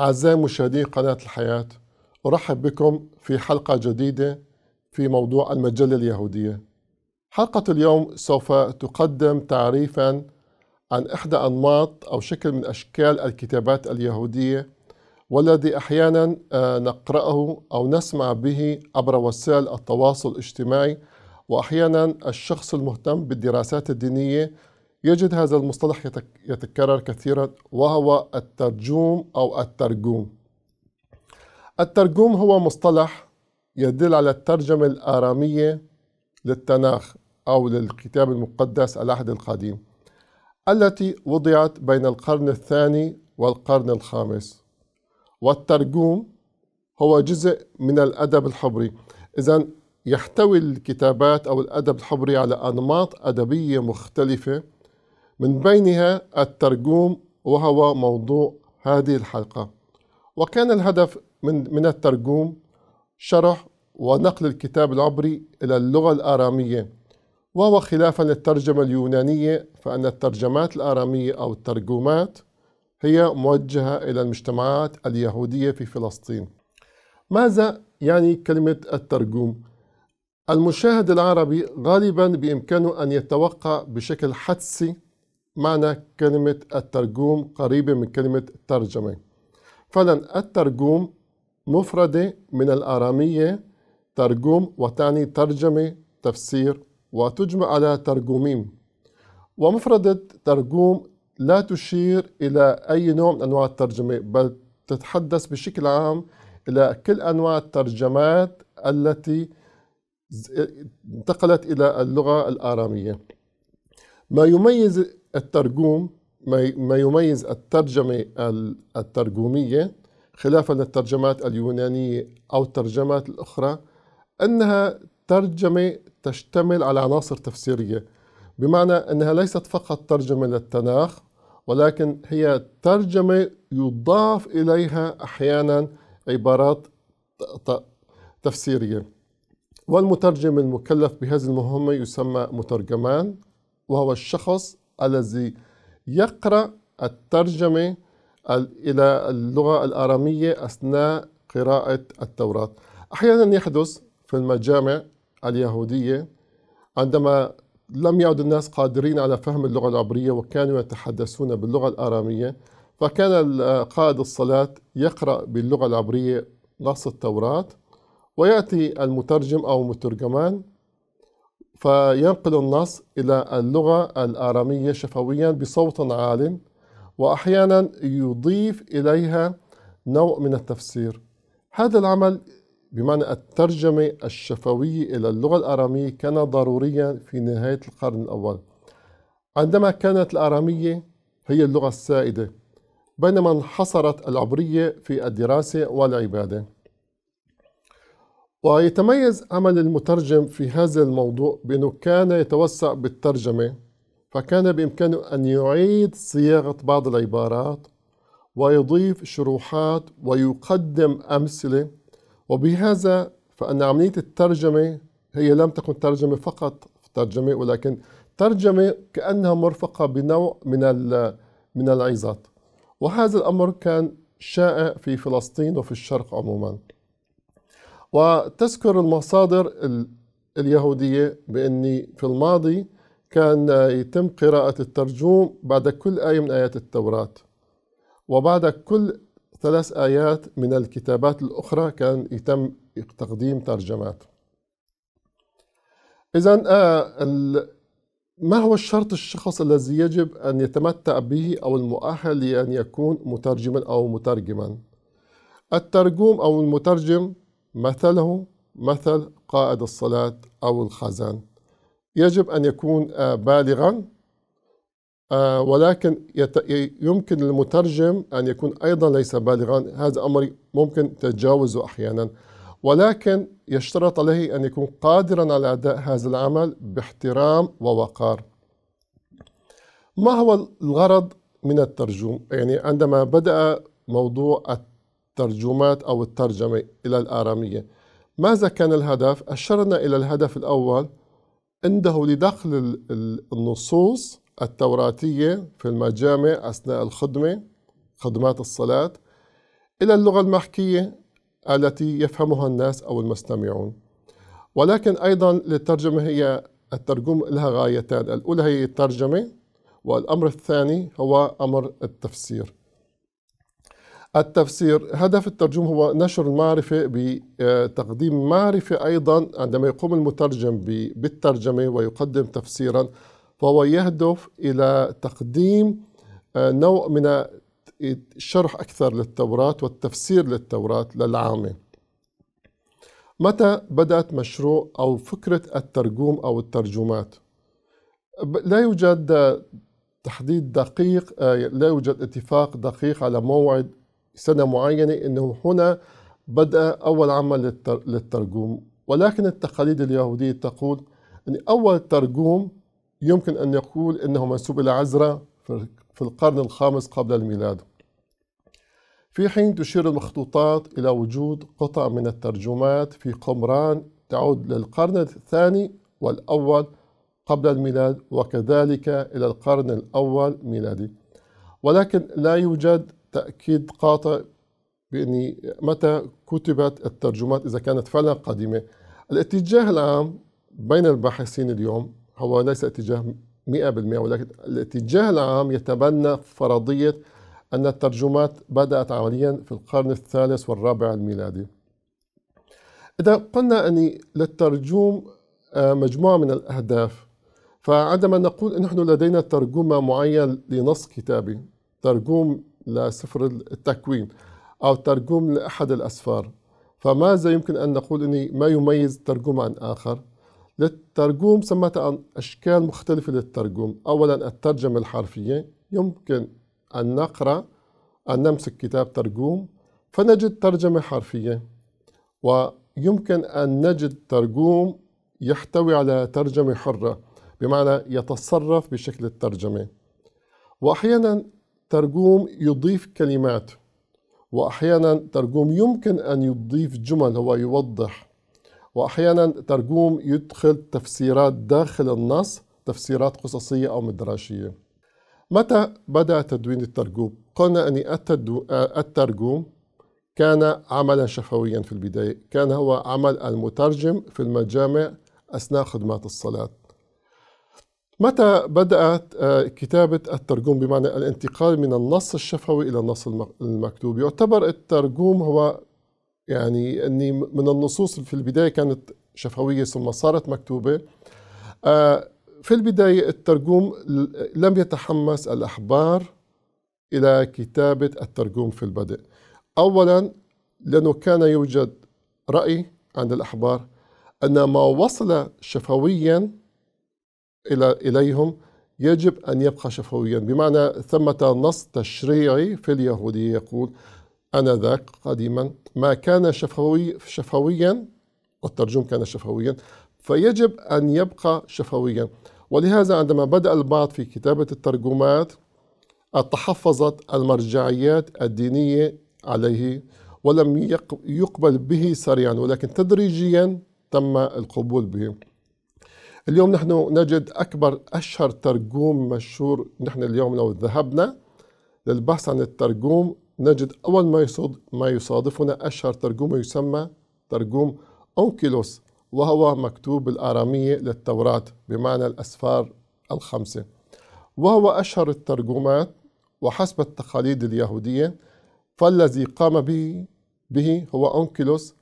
أعزائي مشاهدي قناة الحياة أرحب بكم في حلقة جديدة في موضوع المجلة اليهودية حلقة اليوم سوف تقدم تعريفا عن إحدى أنماط أو شكل من أشكال الكتابات اليهودية والذي أحيانا آه، نقرأه أو نسمع به عبر وسائل التواصل الاجتماعي وأحيانا الشخص المهتم بالدراسات الدينية يجد هذا المصطلح يتكرر كثيرا وهو الترجوم أو الترجوم الترجوم هو مصطلح يدل على الترجمة الآرامية للتناخ أو للكتاب المقدس العهد القديم التي وضعت بين القرن الثاني والقرن الخامس والترجوم هو جزء من الأدب الحبري إذا يحتوي الكتابات أو الأدب الحبري على أنماط أدبية مختلفة من بينها الترجوم وهو موضوع هذه الحلقة وكان الهدف من, من الترجوم شرح ونقل الكتاب العبري إلى اللغة الآرامية وهو خلافا للترجمة اليونانية فأن الترجمات الآرامية أو الترجمات هي موجهة إلى المجتمعات اليهودية في فلسطين ماذا يعني كلمة الترجوم؟ المشاهد العربي غالبا بإمكانه أن يتوقع بشكل حدسي معنى كلمة الترجوم قريبة من كلمة ترجمة فعلا الترجوم مفردة من الآرامية ترجوم وتعني ترجمة تفسير وتجمع على ترجومين ومفردة ترجوم لا تشير إلى أي نوع من أنواع الترجمة بل تتحدث بشكل عام إلى كل أنواع الترجمات التي انتقلت إلى اللغة الآرامية ما يميز الترجوم ما يميز الترجمة الترجومية خلافا للترجمات اليونانية أو الترجمات الأخرى أنها ترجمة تشتمل على عناصر تفسيرية بمعنى أنها ليست فقط ترجمة للتناخ ولكن هي ترجمة يضاف إليها أحيانا عبارات تفسيرية والمترجم المكلف بهذه المهمة يسمى مترجمان وهو الشخص الذي يقرأ الترجمة إلى اللغة الآرامية أثناء قراءة التوراة أحيانا يحدث في المجامع اليهودية عندما لم يعد الناس قادرين على فهم اللغة العبرية وكانوا يتحدثون باللغة الآرامية فكان قائد الصلاة يقرأ باللغة العبرية نص التوراة ويأتي المترجم أو المترجمان فينقل النص إلى اللغة الآرامية شفويا بصوت عال وأحيانا يضيف إليها نوع من التفسير هذا العمل بمعنى الترجمة الشفوية إلى اللغة الآرامية كان ضروريا في نهاية القرن الأول عندما كانت الآرامية هي اللغة السائدة بينما انحصرت العبرية في الدراسة والعبادة ويتميز عمل المترجم في هذا الموضوع بأنه كان يتوسع بالترجمة فكان بإمكانه أن يعيد صياغة بعض العبارات ويضيف شروحات ويقدم أمثلة وبهذا فأن عملية الترجمة هي لم تكن ترجمة فقط ترجمة ولكن ترجمة كأنها مرفقة بنوع من من العظات وهذا الأمر كان شائع في فلسطين وفي الشرق عموماً وتذكر المصادر اليهودية بأني في الماضي كان يتم قراءة الترجوم بعد كل آية من آيات التوراة وبعد كل ثلاث آيات من الكتابات الأخرى كان يتم تقديم ترجمات إذا آه، ما هو الشرط الشخص الذي يجب أن يتمتع به أو المؤهل لأن يكون مترجما أو مترجما الترجوم أو المترجم مثله مثل قائد الصلاة أو الخزان يجب أن يكون آه، بالغا آه، ولكن يمكن للمترجم أن يكون أيضا ليس بالغا هذا أمر ممكن تجاوزه أحيانا ولكن يشترط عليه أن يكون قادرا على أداء هذا العمل باحترام ووقار ما هو الغرض من الترجم؟ يعني عندما بدأ موضوع ترجمات أو الترجمة إلى الآرامية ماذا كان الهدف؟ أشرنا إلى الهدف الأول عنده لدخل النصوص التوراتية في المجامع أثناء الخدمة خدمات الصلاة إلى اللغة المحكية التي يفهمها الناس أو المستمعون ولكن أيضا للترجمة هي الترجمة لها غايتان الأولى هي الترجمة والأمر الثاني هو أمر التفسير التفسير هدف الترجمة هو نشر المعرفة بتقديم آه، معرفة أيضا عندما يقوم المترجم بالترجمة ويقدم تفسيرا فهو يهدف إلى تقديم آه، نوع من الشرح أكثر للتوراة والتفسير للتوراة للعامة متى بدأت مشروع أو فكرة الترجوم أو الترجمات لا يوجد تحديد دقيق آه، لا يوجد اتفاق دقيق على موعد سنة معينة أنه هنا بدأ أول عمل للترجوم ولكن التقاليد اليهودية تقول أن أول ترجوم يمكن أن يقول أنه منسوب إلى عزرة في القرن الخامس قبل الميلاد في حين تشير المخطوطات إلى وجود قطع من الترجمات في قمران تعود للقرن الثاني والأول قبل الميلاد وكذلك إلى القرن الأول ميلادي ولكن لا يوجد تأكيد قاطع بأن متى كتبت الترجمات إذا كانت فعلا قديمة الاتجاه العام بين الباحثين اليوم هو ليس اتجاه 100% ولكن الاتجاه العام يتبنى فرضية أن الترجمات بدأت عمليا في القرن الثالث والرابع الميلادي إذا قلنا أن للترجوم آه، مجموعة من الأهداف فعندما نقول أن نحن لدينا ترجمة معينة لنص كتابي ترجوم لسفر التكوين أو ترجم لأحد الأسفار فماذا يمكن أن نقول أن ما يميز الترجم عن آخر؟ للترجم سمت عن أشكال مختلفة للترجم أولا الترجمة الحرفية يمكن أن نقرأ أن نمسك كتاب ترجم فنجد ترجمة حرفية ويمكن أن نجد ترجم يحتوي على ترجمة حرة بمعنى يتصرف بشكل الترجمة وأحيانا ترجوم يضيف كلمات وأحيانا ترجوم يمكن أن يضيف جمل هو يوضح وأحيانا ترجوم يدخل تفسيرات داخل النص تفسيرات قصصية أو مدراشية متى بدأ تدوين الترجوم؟ قلنا أن الترجوم كان عملا شفويا في البداية كان هو عمل المترجم في المجامع أثناء خدمات الصلاة متى بدأت آه، كتابة الترجوم بمعنى الانتقال من النص الشفوي إلى النص المكتوب يعتبر الترجوم هو يعني أني من النصوص في البداية كانت شفوية ثم صارت مكتوبة آه، في البداية الترجوم لم يتحمس الأحبار إلى كتابة الترجوم في البدء أولا لأنه كان يوجد رأي عند الأحبار أن ما وصل شفويا إلى إليهم يجب أن يبقى شفويا بمعنى ثمة نص تشريعي في اليهودية يقول آنذاك قديما ما كان شفوي شفويا والترجم كان شفويا فيجب أن يبقى شفويا ولهذا عندما بدأ البعض في كتابة الترجمات تحفظت المرجعيات الدينية عليه ولم يقبل به سريعا ولكن تدريجيا تم القبول به اليوم نحن نجد أكبر أشهر ترجوم مشهور نحن اليوم لو ذهبنا للبحث عن الترجوم نجد أول ما ما يصادفنا أشهر ترجوم يسمى ترجوم أونكيلوس وهو مكتوب بالآرامية للتوراة بمعنى الأسفار الخمسة وهو أشهر الترجمات وحسب التقاليد اليهودية فالذي قام به به هو أونكيلوس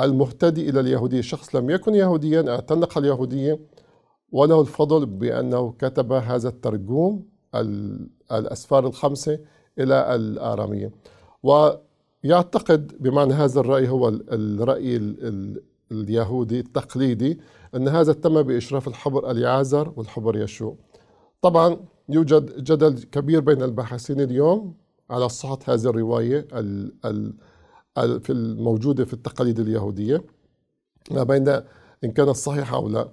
المهتدي إلى اليهودية شخص لم يكن يهوديا اعتنق اليهودية وله الفضل بأنه كتب هذا الترجوم الأسفار الخمسة إلى الآرامية ويعتقد بمعنى هذا الرأي هو الرأي اليهودي التقليدي أن هذا تم بإشراف الحبر اليعازر والحبر يشوع طبعا يوجد جدل كبير بين الباحثين اليوم على صحة هذه الرواية الموجودة في التقاليد اليهودية ما بين إن كانت صحيحة أو لا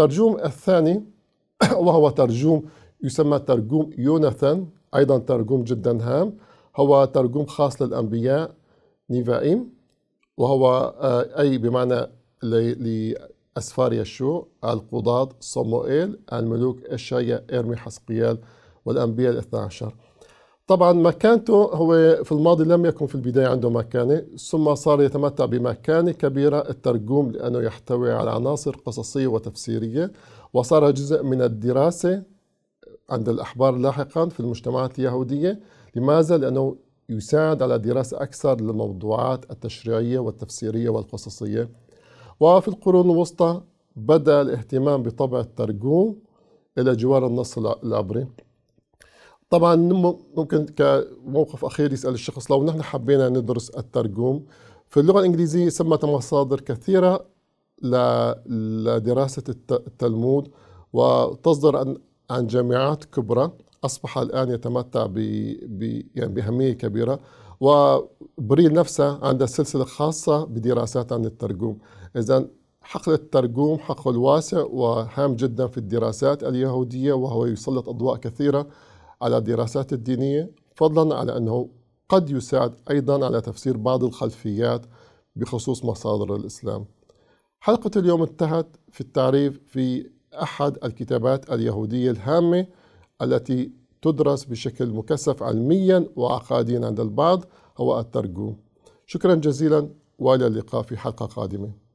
الترجم الثاني وهو ترجم يسمى ترجم يوناثان أيضا ترجم جدا هام هو ترجم خاص للأنبياء نيفائيم وهو آه، أي بمعنى لأسفار يشوع القضاة صموئيل الملوك إشايا إرمي حسقيال والأنبياء الاثنى عشر طبعا مكانته هو في الماضي لم يكن في البداية عنده مكانة ثم صار يتمتع بمكانة كبيرة الترجوم لأنه يحتوي على عناصر قصصية وتفسيرية وصار جزء من الدراسة عند الأحبار لاحقا في المجتمعات اليهودية لماذا؟ لأنه يساعد على دراسة أكثر للموضوعات التشريعية والتفسيرية والقصصية وفي القرون الوسطى بدأ الاهتمام بطبع الترجوم إلى جوار النص العبري طبعا ممكن كموقف اخير يسال الشخص لو نحن حبينا ندرس الترجم في اللغه الانجليزيه ثمه مصادر كثيره لدراسه التلمود وتصدر عن جامعات كبرى اصبح الان يتمتع ب يعني باهميه كبيره وبريل نفسه عندها سلسله خاصه بدراسات عن الترجم اذا حقل الترجم حقل واسع وهام جدا في الدراسات اليهوديه وهو يسلط اضواء كثيره على الدراسات الدينية فضلا على أنه قد يساعد أيضا على تفسير بعض الخلفيات بخصوص مصادر الإسلام حلقة اليوم انتهت في التعريف في أحد الكتابات اليهودية الهامة التي تدرس بشكل مكثف علميا وعقاديا عند البعض هو الترجوم شكرا جزيلا والى اللقاء في حلقه قادمه